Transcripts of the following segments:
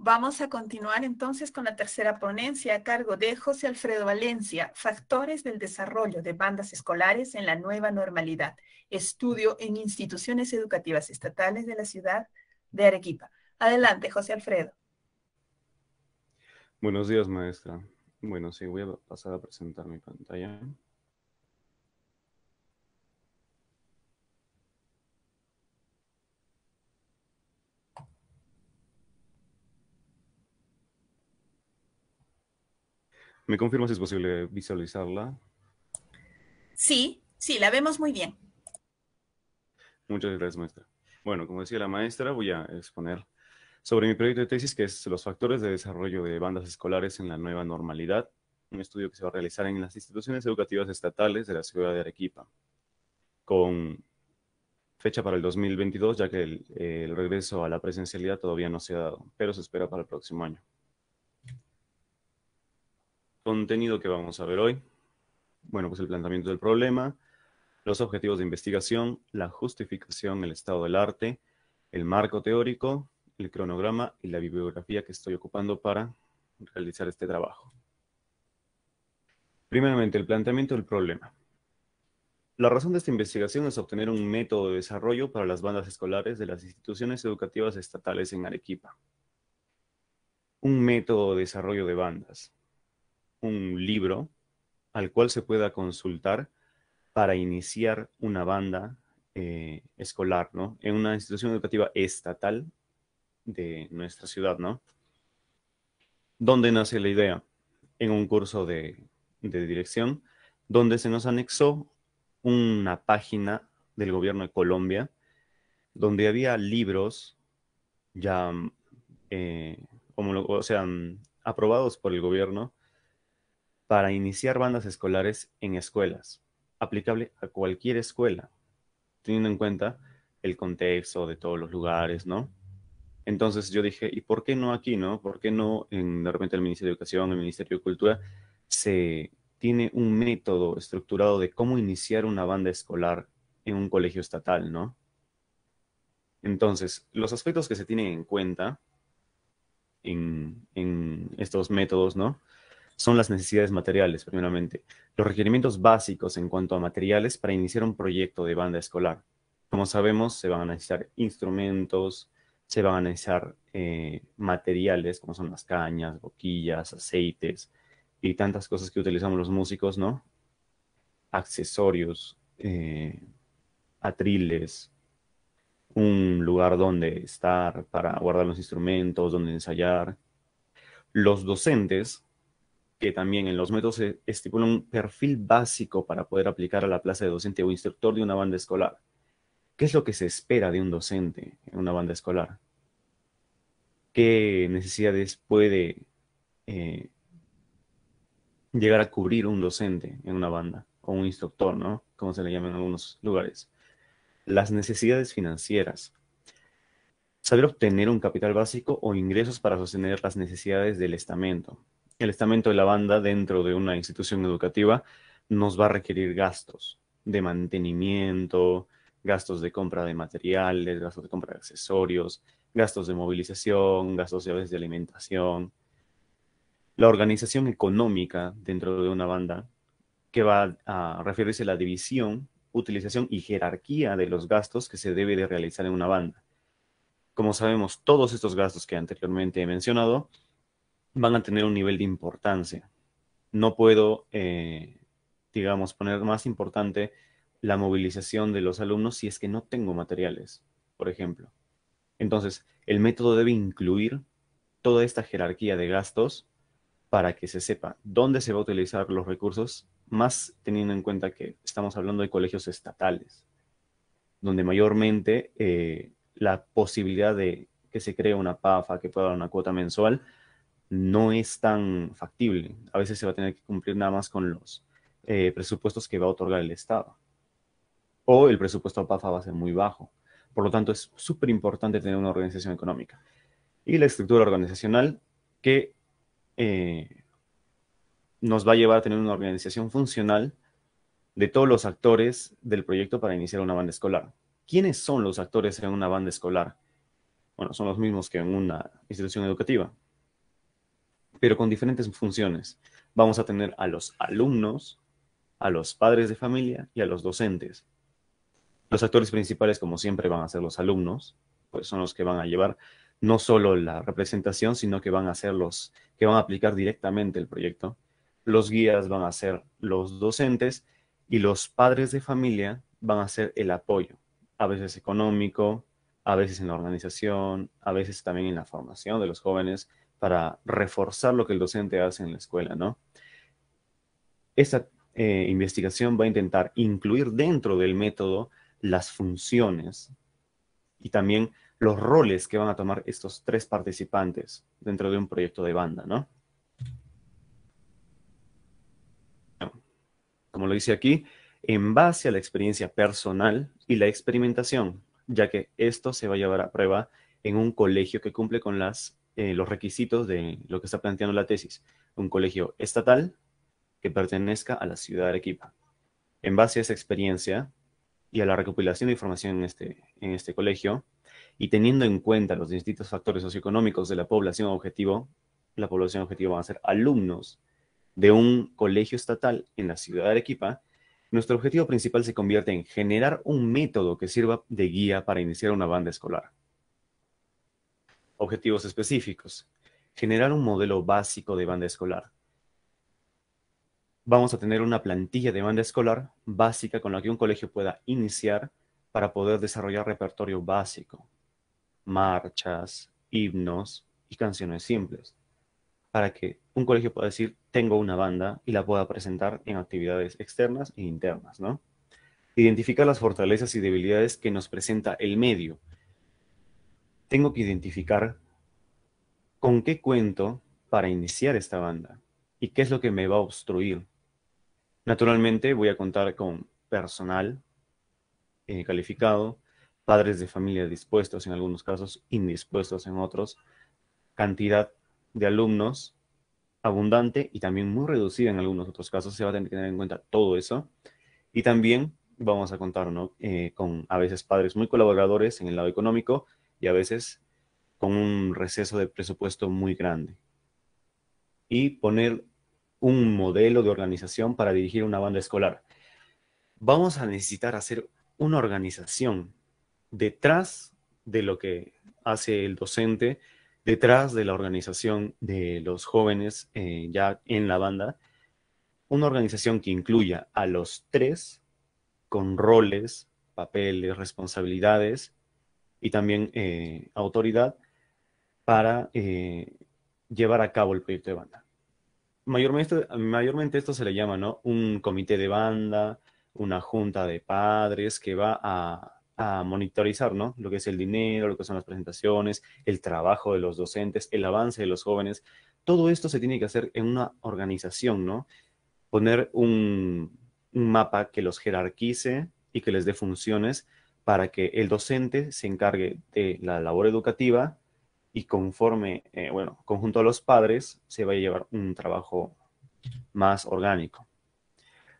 Vamos a continuar entonces con la tercera ponencia a cargo de José Alfredo Valencia, Factores del Desarrollo de Bandas Escolares en la Nueva Normalidad, estudio en instituciones educativas estatales de la ciudad de Arequipa. Adelante, José Alfredo. Buenos días, maestra. Bueno, sí, voy a pasar a presentar mi pantalla. ¿Me confirma si es posible visualizarla? Sí, sí, la vemos muy bien. Muchas gracias, maestra. Bueno, como decía la maestra, voy a exponer sobre mi proyecto de tesis, que es los factores de desarrollo de bandas escolares en la nueva normalidad, un estudio que se va a realizar en las instituciones educativas estatales de la ciudad de Arequipa, con fecha para el 2022, ya que el, el regreso a la presencialidad todavía no se ha dado, pero se espera para el próximo año. Contenido que vamos a ver hoy. Bueno, pues el planteamiento del problema, los objetivos de investigación, la justificación, el estado del arte, el marco teórico, el cronograma y la bibliografía que estoy ocupando para realizar este trabajo. Primeramente, el planteamiento del problema. La razón de esta investigación es obtener un método de desarrollo para las bandas escolares de las instituciones educativas estatales en Arequipa. Un método de desarrollo de bandas un libro al cual se pueda consultar para iniciar una banda eh, escolar, ¿no? En una institución educativa estatal de nuestra ciudad, ¿no? ¿Dónde nace la idea? En un curso de, de dirección, donde se nos anexó una página del gobierno de Colombia, donde había libros ya, eh, o sea, aprobados por el gobierno, para iniciar bandas escolares en escuelas, aplicable a cualquier escuela, teniendo en cuenta el contexto de todos los lugares, ¿no? Entonces yo dije, ¿y por qué no aquí, no? ¿Por qué no en, de repente el Ministerio de Educación, el Ministerio de Cultura, se tiene un método estructurado de cómo iniciar una banda escolar en un colegio estatal, ¿no? Entonces, los aspectos que se tienen en cuenta en, en estos métodos, ¿no? son las necesidades materiales, primeramente, los requerimientos básicos en cuanto a materiales para iniciar un proyecto de banda escolar. Como sabemos, se van a necesitar instrumentos, se van a necesitar eh, materiales como son las cañas, boquillas, aceites y tantas cosas que utilizamos los músicos, ¿no? Accesorios, eh, atriles, un lugar donde estar para guardar los instrumentos, donde ensayar. Los docentes que también en los métodos se estipula un perfil básico para poder aplicar a la plaza de docente o instructor de una banda escolar. ¿Qué es lo que se espera de un docente en una banda escolar? ¿Qué necesidades puede eh, llegar a cubrir un docente en una banda o un instructor, ¿no? Como se le llama en algunos lugares. Las necesidades financieras. Saber obtener un capital básico o ingresos para sostener las necesidades del estamento, el estamento de la banda dentro de una institución educativa nos va a requerir gastos de mantenimiento, gastos de compra de materiales, gastos de compra de accesorios, gastos de movilización, gastos de alimentación. La organización económica dentro de una banda, que va a referirse a la división, utilización y jerarquía de los gastos que se debe de realizar en una banda. Como sabemos, todos estos gastos que anteriormente he mencionado van a tener un nivel de importancia. No puedo, eh, digamos, poner más importante la movilización de los alumnos si es que no tengo materiales, por ejemplo. Entonces, el método debe incluir toda esta jerarquía de gastos para que se sepa dónde se va a utilizar los recursos, más teniendo en cuenta que estamos hablando de colegios estatales, donde mayormente eh, la posibilidad de que se cree una PAFA, que pueda dar una cuota mensual, no es tan factible. A veces se va a tener que cumplir nada más con los eh, presupuestos que va a otorgar el Estado. O el presupuesto PAFA va a ser muy bajo. Por lo tanto, es súper importante tener una organización económica. Y la estructura organizacional que eh, nos va a llevar a tener una organización funcional de todos los actores del proyecto para iniciar una banda escolar. ¿Quiénes son los actores en una banda escolar? Bueno, son los mismos que en una institución educativa pero con diferentes funciones. Vamos a tener a los alumnos, a los padres de familia y a los docentes. Los actores principales, como siempre, van a ser los alumnos, pues son los que van a llevar no solo la representación, sino que van a ser los que van a aplicar directamente el proyecto. Los guías van a ser los docentes y los padres de familia van a ser el apoyo, a veces económico, a veces en la organización, a veces también en la formación de los jóvenes, para reforzar lo que el docente hace en la escuela, ¿no? Esta eh, investigación va a intentar incluir dentro del método las funciones y también los roles que van a tomar estos tres participantes dentro de un proyecto de banda, ¿no? Como lo dice aquí, en base a la experiencia personal y la experimentación, ya que esto se va a llevar a prueba en un colegio que cumple con las eh, los requisitos de lo que está planteando la tesis. Un colegio estatal que pertenezca a la ciudad de Arequipa. En base a esa experiencia y a la recopilación de información en este, en este colegio, y teniendo en cuenta los distintos factores socioeconómicos de la población objetivo, la población objetivo van a ser alumnos de un colegio estatal en la ciudad de Arequipa, nuestro objetivo principal se convierte en generar un método que sirva de guía para iniciar una banda escolar. Objetivos específicos. Generar un modelo básico de banda escolar. Vamos a tener una plantilla de banda escolar básica con la que un colegio pueda iniciar para poder desarrollar repertorio básico, marchas, himnos y canciones simples, para que un colegio pueda decir, tengo una banda y la pueda presentar en actividades externas e internas, ¿no? Identificar las fortalezas y debilidades que nos presenta el medio tengo que identificar con qué cuento para iniciar esta banda y qué es lo que me va a obstruir. Naturalmente voy a contar con personal eh, calificado, padres de familia dispuestos en algunos casos, indispuestos en otros, cantidad de alumnos abundante y también muy reducida en algunos otros casos, se va a tener que tener en cuenta todo eso. Y también vamos a contar eh, con a veces padres muy colaboradores en el lado económico, y a veces con un receso de presupuesto muy grande. Y poner un modelo de organización para dirigir una banda escolar. Vamos a necesitar hacer una organización detrás de lo que hace el docente, detrás de la organización de los jóvenes eh, ya en la banda, una organización que incluya a los tres con roles, papeles, responsabilidades y también eh, autoridad para eh, llevar a cabo el proyecto de banda. Mayormente, mayormente esto se le llama ¿no? un comité de banda, una junta de padres que va a, monitorizar lo que es el dinero, lo que son las presentaciones, el trabajo de los docentes, el avance de los jóvenes. Todo esto se tiene que hacer en una organización, ¿no? Poner un, un mapa que los jerarquice y que les dé funciones para que el docente se encargue de la labor educativa y conforme, eh, bueno, conjunto a los padres, se vaya a llevar un trabajo más orgánico.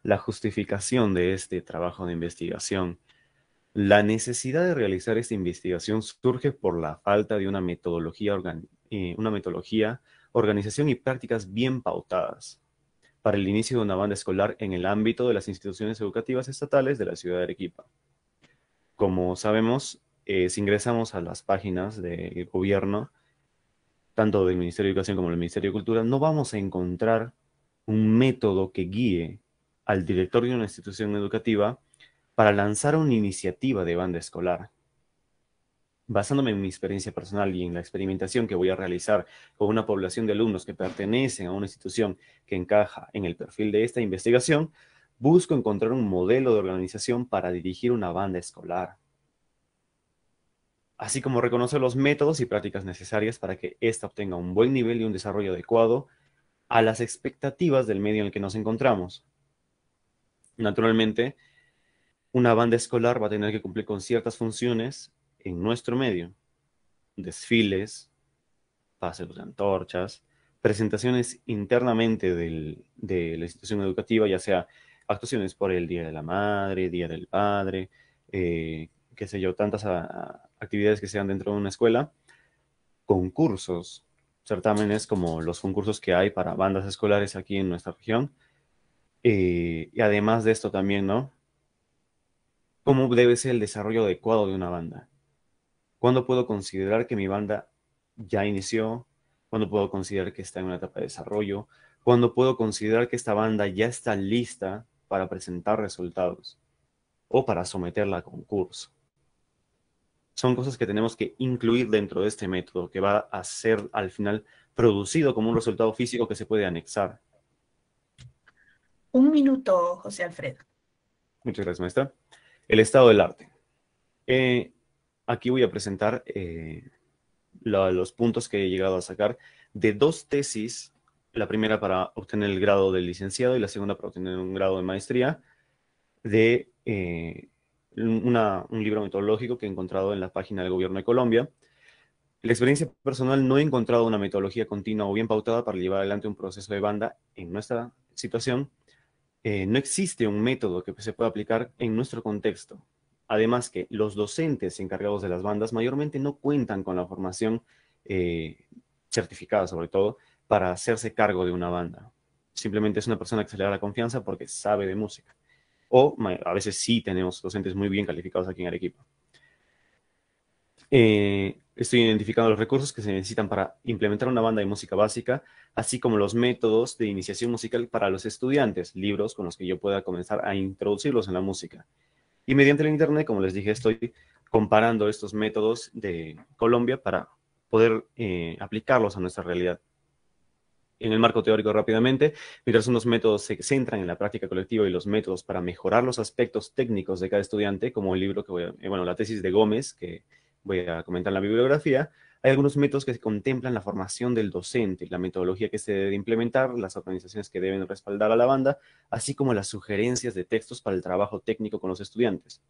La justificación de este trabajo de investigación. La necesidad de realizar esta investigación surge por la falta de una metodología, eh, una metodología organización y prácticas bien pautadas para el inicio de una banda escolar en el ámbito de las instituciones educativas estatales de la ciudad de Arequipa como sabemos, eh, si ingresamos a las páginas del gobierno, tanto del Ministerio de Educación como del Ministerio de Cultura, no vamos a encontrar un método que guíe al director de una institución educativa para lanzar una iniciativa de banda escolar. Basándome en mi experiencia personal y en la experimentación que voy a realizar con una población de alumnos que pertenecen a una institución que encaja en el perfil de esta investigación, busco encontrar un modelo de organización para dirigir una banda escolar, así como reconocer los métodos y prácticas necesarias para que ésta obtenga un buen nivel y un desarrollo adecuado a las expectativas del medio en el que nos encontramos. Naturalmente, una banda escolar va a tener que cumplir con ciertas funciones en nuestro medio. Desfiles, paseos de antorchas, presentaciones internamente de la institución educativa, ya sea actuaciones por el Día de la Madre, Día del Padre, eh, qué sé yo, tantas ah, ah, actividades que sean dentro de una escuela, concursos, certámenes como los concursos que hay para bandas escolares aquí en nuestra región. Eh, y además de esto también, ¿no? ¿Cómo debe ser el desarrollo adecuado de una banda? ¿Cuándo puedo considerar que mi banda ya inició? ¿Cuándo puedo considerar que está en una etapa de desarrollo? ¿Cuándo puedo considerar que esta banda ya está lista para presentar resultados o para someterla a concurso. Son cosas que tenemos que incluir dentro de este método, que va a ser al final producido como un resultado físico que se puede anexar. Un minuto, José Alfredo. Muchas gracias, maestra. El estado del arte. Eh, aquí voy a presentar eh, los puntos que he llegado a sacar de dos tesis la primera para obtener el grado de licenciado y la segunda para obtener un grado de maestría, de eh, un libro metodológico que he encontrado en la página del gobierno de Colombia. La experiencia personal no he encontrado una metodología continua o bien pautada para llevar adelante un proceso de banda en nuestra situación. Eh, no existe un método que se pueda aplicar en nuestro contexto. Además que los docentes encargados de las bandas mayormente no cuentan con la formación eh, certificada, sobre todo, para hacerse cargo de una banda. Simplemente es una persona que se le da la confianza porque sabe de música. O a veces sí tenemos docentes muy bien calificados aquí en Arequipa. Eh, estoy identificando los recursos que se necesitan para implementar una banda de música básica, así como los métodos de iniciación musical para los estudiantes, libros con los que yo pueda comenzar a introducirlos en la música. Y mediante el Internet, como les dije, estoy comparando estos métodos de Colombia para poder eh, aplicarlos a nuestra realidad en el marco teórico rápidamente, mientras unos métodos se centran en la práctica colectiva y los métodos para mejorar los aspectos técnicos de cada estudiante, como el libro que voy eh, bueno, la tesis de Gómez, que voy a comentar en la bibliografía, hay algunos métodos que contemplan la formación del docente, la metodología que se debe implementar, las organizaciones que deben respaldar a la banda, así como las sugerencias de textos para el trabajo técnico con los estudiantes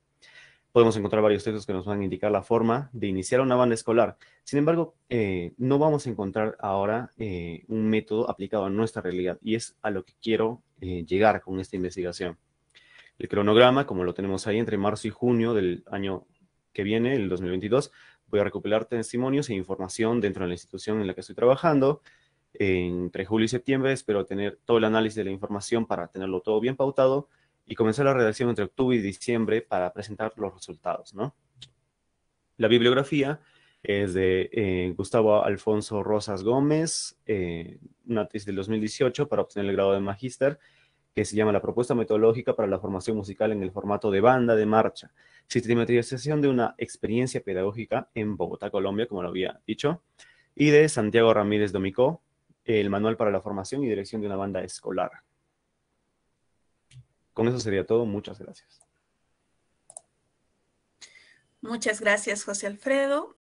podemos encontrar varios textos que nos van a indicar la forma de iniciar una banda escolar. Sin embargo, eh, no vamos a encontrar ahora eh, un método aplicado a nuestra realidad y es a lo que quiero eh, llegar con esta investigación. El cronograma, como lo tenemos ahí entre marzo y junio del año que viene, el 2022, voy a recopilar testimonios e información dentro de la institución en la que estoy trabajando. Entre julio y septiembre espero tener todo el análisis de la información para tenerlo todo bien pautado y comenzó la redacción entre octubre y diciembre para presentar los resultados, ¿no? La bibliografía es de eh, Gustavo Alfonso Rosas Gómez, eh, una tesis del 2018 para obtener el grado de magíster, que se llama La propuesta metodológica para la formación musical en el formato de banda de marcha, sistematización de una experiencia pedagógica en Bogotá, Colombia, como lo había dicho, y de Santiago Ramírez Domicó, el manual para la formación y dirección de una banda escolar, con eso sería todo. Muchas gracias. Muchas gracias, José Alfredo.